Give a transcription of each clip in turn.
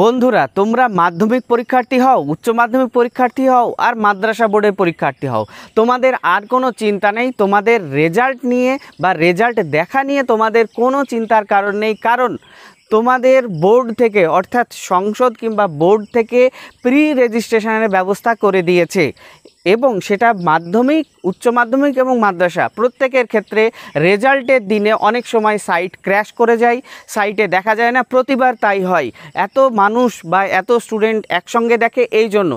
বন্ধুরা তোমরা মাধ্যমিক পরীক্ষার্থী হও উচ্চ মাধ্যমিক পরীক্ষার্থী হও আর মাদ্রাসা বোর্ডের পরীক্ষার্থী হও তোমাদের আর কোনো চিন্তা নেই তোমাদের রেজাল্ট নিয়ে বা রেজাল্ট দেখা নিয়ে তোমাদের কোনো চিন্তার কারণ নেই কারণ তোমাদের বোর্ড থেকে অর্থাৎ সংসদ কিংবা বোর্ড থেকে প্রি রেজিস্ট্রেশনের ব্যবস্থা করে দিয়েছে এবং সেটা মাধ্যমিক উচ্চ মাধ্যমিক এবং মাদ্রাসা প্রত্যেকের ক্ষেত্রে রেজাল্টের দিনে অনেক সময় সাইট ক্র্যাশ করে যায় সাইটে দেখা যায় না প্রতিবার তাই হয় এত মানুষ বা এত স্টুডেন্ট একসঙ্গে দেখে এই জন্য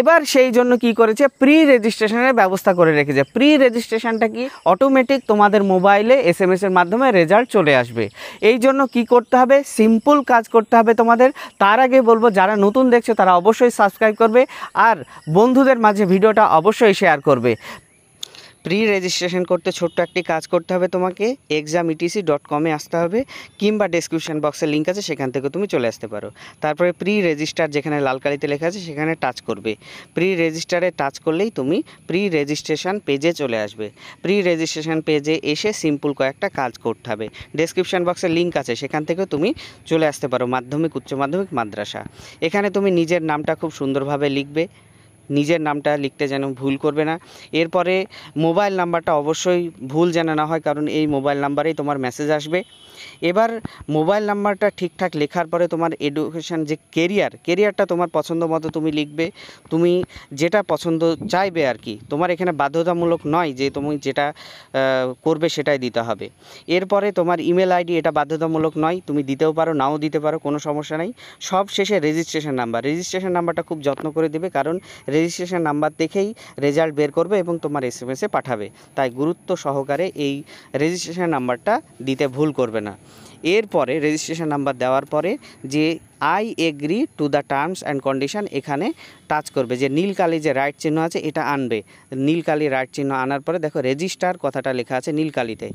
এবার সেই জন্য কি করেছে প্রি রেজিস্ট্রেশনের ব্যবস্থা করে রেখেছে প্রি রেজিস্ট্রেশনটা কি অটোমেটিক তোমাদের মোবাইলে এস এম এর মাধ্যমে রেজাল্ট চলে আসবে এই জন্য কি করতে হবে সিম্পল কাজ করতে হবে তোমাদের তার আগে বলবো যারা নতুন দেখছো তারা অবশ্যই সাবস্ক্রাইব করবে আর বন্ধুদের মাঝে ভিডিওটা অবশ্যই শেয়ার করবে প্রি রেজিস্ট্রেশন করতে ছোট্ট একটি কাজ করতে হবে তোমাকে এক্সাম ইটিসি ডট কমে আসতে হবে কিংবা ডিসক্রিপশান বক্সে লিঙ্ক আছে সেখান থেকে তুমি চলে আসতে পারো তারপরে প্রি রেজিস্টার যেখানে লাল লেখা আছে সেখানে টাচ করবে প্রি রেজিস্টারে টাচ করলেই তুমি প্রি রেজিস্ট্রেশন পেজে চলে আসবে প্রি রেজিস্ট্রেশন পেজে এসে সিম্পল কয়েকটা কাজ করতে হবে ডিসক্রিপশান বক্সে লিঙ্ক আছে সেখান থেকেও তুমি চলে আসতে পারো মাধ্যমিক উচ্চ মাধ্যমিক মাদ্রাসা এখানে তুমি নিজের নামটা খুব সুন্দরভাবে লিখবে নিজের নামটা লিখতে যেন ভুল করবে না এরপরে মোবাইল নাম্বারটা অবশ্যই ভুল যেন না হয় কারণ এই মোবাইল নাম্বারেই তোমার মেসেজ আসবে এবার মোবাইল নাম্বারটা ঠিকঠাক লেখার পরে তোমার এডুকেশান যে কেরিয়ার কেরিয়ারটা তোমার পছন্দ মতো তুমি লিখবে তুমি যেটা পছন্দ চাইবে আর কি তোমার এখানে বাধ্যতামূলক নয় যে তুমি যেটা করবে সেটাই দিতে হবে এরপরে তোমার ইমেল আইডি এটা বাধ্যতামূলক নয় তুমি দিতেও পারো নাও দিতে পারো কোনো সমস্যা নেই সব শেষে রেজিস্ট্রেশন নাম্বার রেজিস্ট্রেশন নাম্বারটা খুব যত্ন করে দেবে কারণ রেজিস্ট্রেশন নাম্বার দেখেই রেজাল্ট বের করবে এবং তোমার এস এম পাঠাবে তাই গুরুত্ব সহকারে এই রেজিস্ট্রেশন নাম্বারটা দিতে ভুল করবে না এরপরে রেজিস্ট্রেশন নাম্বার দেওয়ার পরে যে I agree to the terms and condition এখানে টাচ করবে যে নীলকালি যে রাইট চিহ্ন আছে এটা আনবে নীলকালি রাইট চিহ্ন আনার পরে দেখো রেজিস্টার কথাটা লেখা আছে নীলকালিতে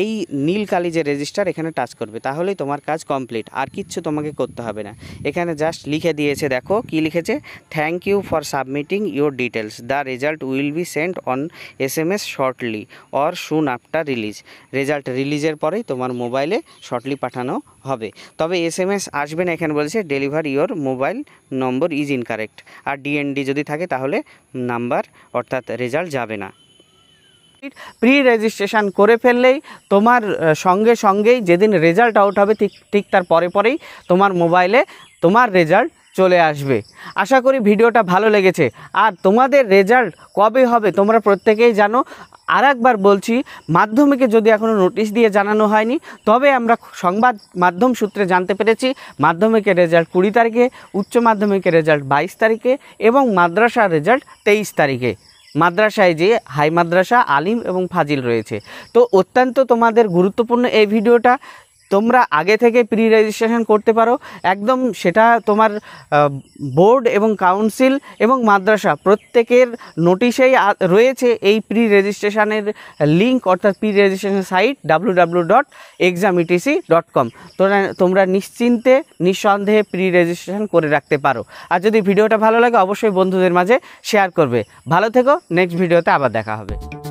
এই নীলকালি যে রেজিস্টার এখানে টাচ করবে তাহলেই তোমার কাজ কমপ্লিট আর কিচ্ছু তোমাকে করতে হবে না এখানে জাস্ট লিখে দিয়েছে দেখো কি লিখেছে thank you for submitting your details the result will be sent on S M S shortly or শুন আফটার রিলিজ রেজাল্ট রিলিজের পরেই তোমার মোবাইলে শর্টলি পাঠানো হবে তবে এস এম এস আসবে না এখানে বলছে deliver your mobile number is incorrect আর ডিএনডি যদি থাকে তাহলে নাম্বার অর্থাৎ রেজাল্ট যাবে না প্রি রেজিস্ট্রেশন করে ফেললেই তোমার সঙ্গে সঙ্গেই যেদিন রেজাল্ট আউট হবে ঠিক ঠিক তার পরে পরেই তোমার মোবাইলে তোমার রেজাল্ট চলে আসবে আশা করি ভিডিওটা ভালো লেগেছে আর তোমাদের রেজাল্ট কবে হবে তোমরা প্রত্যেকেই জানো আর একবার বলছি মাধ্যমিকে যদি এখনও নোটিশ দিয়ে জানানো হয়নি তবে আমরা সংবাদ মাধ্যম সূত্রে জানতে পেরেছি মাধ্যমিকের রেজাল্ট কুড়ি তারিখে উচ্চ মাধ্যমিকের রেজাল্ট বাইশ তারিখে এবং মাদ্রাসার রেজাল্ট তেইশ তারিখে মাদ্রাসায় যে হাই মাদ্রাসা আলিম এবং ফাজিল রয়েছে তো অত্যন্ত তোমাদের গুরুত্বপূর্ণ এই ভিডিওটা তোমরা আগে থেকে প্রি রেজিস্ট্রেশন করতে পারো একদম সেটা তোমার বোর্ড এবং কাউন্সিল এবং মাদ্রাসা প্রত্যেকের নোটিশেই রয়েছে এই প্রি রেজিস্ট্রেশনের লিঙ্ক অর্থাৎ pre registration site W W dot ETC dot com তোমরা তোমরা নিশ্চিন্তে নিঃসন্দেহে প্রি রেজিস্ট্রেশন করে রাখতে পারো আর যদি ভিডিওটা ভালো লাগে অবশ্যই বন্ধুদের মাঝে শেয়ার করবে ভালো থেকো নেক্সট ভিডিওতে আবার দেখা হবে